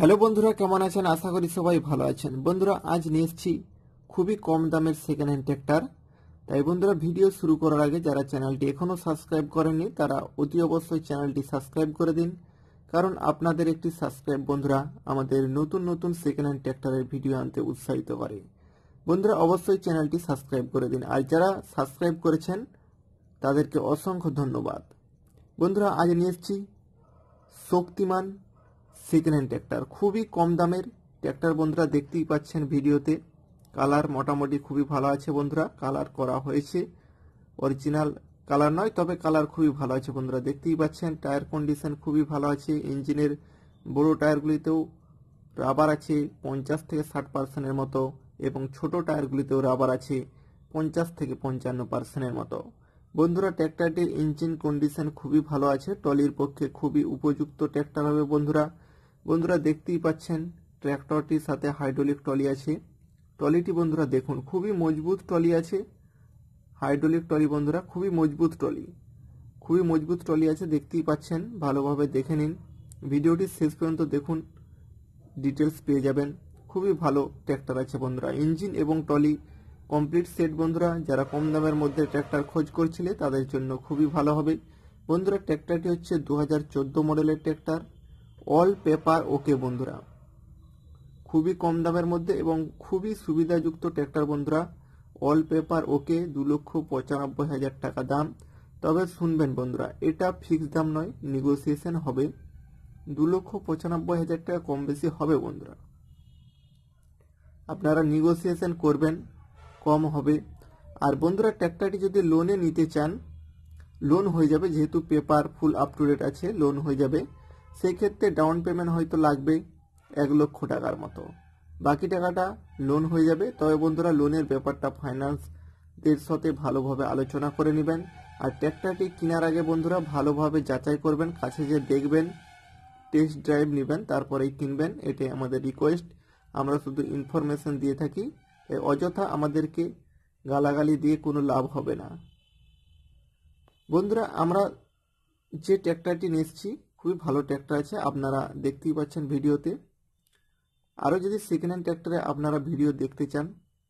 hello বন্ধুরা কেমন আছেন আশা করি সবাই ভালো আছেন বন্ধুরা আজ নিয়ে এসেছি খুবই কম দামের সেকেন্ড হ্যান্ড ট্র্যাক্টর তাই বন্ধুরা ভিডিও শুরু করার আগে যারা চ্যানেলটি এখনও সাবস্ক্রাইব করেননি তারা অতি অবশ্যই চ্যানেলটি সাবস্ক্রাইব করে দিন কারণ আপনাদের একটি সাবস্ক্রাইব বন্ধুরা আমাদের নতুন নতুন সেকেন্ড হ্যান্ড ট্র্যাক্টরের ভিডিও আনতে উৎসাহিত করে বন্ধুরা অবশ্যই চ্যানেলটি সাবস্ক্রাইব করে দিন আর যারা সাবস্ক্রাইব করেছেন তাদেরকে অসংখ্য ধন্যবাদ বন্ধুরা আজ নিয়ে এসেছি শক্তিমান সিগনেন ট্র্যাক্টর খুবই কম দামের ট্র্যাক্টর বন্ধুরা দেখতেই পাচ্ছেন ভিডিওতে কালার মোটামুটি খুবই ভালো আছে বন্ধুরা কালার করা হয়েছে অরিজিনাল কালার নয় তবে কালার খুবই ভালো আছে বন্ধুরা দেখতেই পাচ্ছেন টায়ার কন্ডিশন খুবই ভালো আছে ইঞ্জিনের বড় টায়ারগুলিতেও রাবার আছে পঞ্চাশ থেকে ষাট পার্সেন্টের মতো এবং ছোট টায়ারগুলিতেও রাবার আছে পঞ্চাশ থেকে পঞ্চান্ন পার্সেন্টের মতো বন্ধুরা ট্র্যাক্টরটির ইঞ্জিন কন্ডিশন খুবই ভালো আছে টলির পক্ষে খুবই উপযুক্ত ট্র্যাক্টর হবে বন্ধুরা বন্ধুরা দেখতেই পাচ্ছেন ট্র্যাক্টরটির সাথে হাইড্রোলিক ট্রলি আছে ট্রলিটি বন্ধুরা দেখুন খুবই মজবুত ট্রলি আছে হাইড্রোলিক ট্রলি বন্ধুরা খুবই মজবুত ট্রলি খুবই মজবুত ট্রলি আছে দেখতেই পাচ্ছেন ভালোভাবে দেখে নিন ভিডিওটি শেষ পর্যন্ত দেখুন ডিটেলস পেয়ে যাবেন খুবই ভালো ট্র্যাক্টর আছে বন্ধুরা ইঞ্জিন এবং ট্রলি কমপ্লিট সেট বন্ধুরা যারা কম দামের মধ্যে ট্র্যাক্টর খোঁজ করছিলে তাদের জন্য খুবই ভালো হবে বন্ধুরা ট্র্যাক্টরটি হচ্ছে দু মডেলের ট্র্যাক্টর অল পেপার ওকে বন্ধুরা খুবই কম দামের মধ্যে এবং খুবই সুবিধাযুক্ত ট্র্যাক্টর বন্ধুরা অল পেপার ওকে দু লক্ষ পঁচানব্বই হাজার টাকা দাম তবে শুনবেন বন্ধুরা এটা ফিক্স দাম নয় নেগোসিয়েশন হবে দু লক্ষ পঁচানব্বই হাজার টাকা কম বেশি হবে বন্ধুরা আপনারা নেগোসিয়েশন করবেন কম হবে আর বন্ধুরা ট্র্যাক্টরটি যদি লোনে নিতে চান লোন হয়ে যাবে যেহেতু paper full up to date আছে লোন হয়ে যাবে সেক্ষেত্রে ডাউন পেমেন্ট হয়তো লাগবে এক লক্ষ টাকার মতো বাকি টাকাটা লোন হয়ে যাবে তবে বন্ধুরা লোনের ব্যাপারটা ফাইন্যান্সদের সাথে ভালোভাবে আলোচনা করে নেবেন আর ট্র্যাক্টরটি কেনার আগে বন্ধুরা ভালোভাবে যাচাই করবেন কাছে যে দেখবেন টেস্ট ড্রাইভ নেবেন তারপরেই কিনবেন এটাই আমাদের রিকোয়েস্ট আমরা শুধু ইনফরমেশন দিয়ে থাকি অযথা আমাদেরকে গালাগালি দিয়ে কোনো লাভ হবে না বন্ধুরা আমরা যে ট্র্যাক্টরটি নিচ্ছি খুবই ভালো ট্র্যাক্টর আছে আপনারা দেখতেই পাচ্ছেন ভিডিওতে আরও যদি সেকেন্ড হ্যান্ড ট্র্যাক্টরে আপনারা ভিডিও দেখতে চান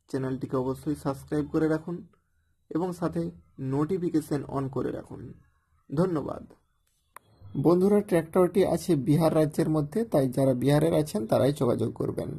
চ্যানেলটিকে অবশ্যই সাবস্ক্রাইব করে রাখুন এবং সাথে নোটিফিকেশন অন করে রাখুন ধন্যবাদ বন্ধুরা ট্র্যাক্টরটি আছে বিহার রাজ্যের মধ্যে তাই যারা বিহারের আছেন তারাই যোগাযোগ করবেন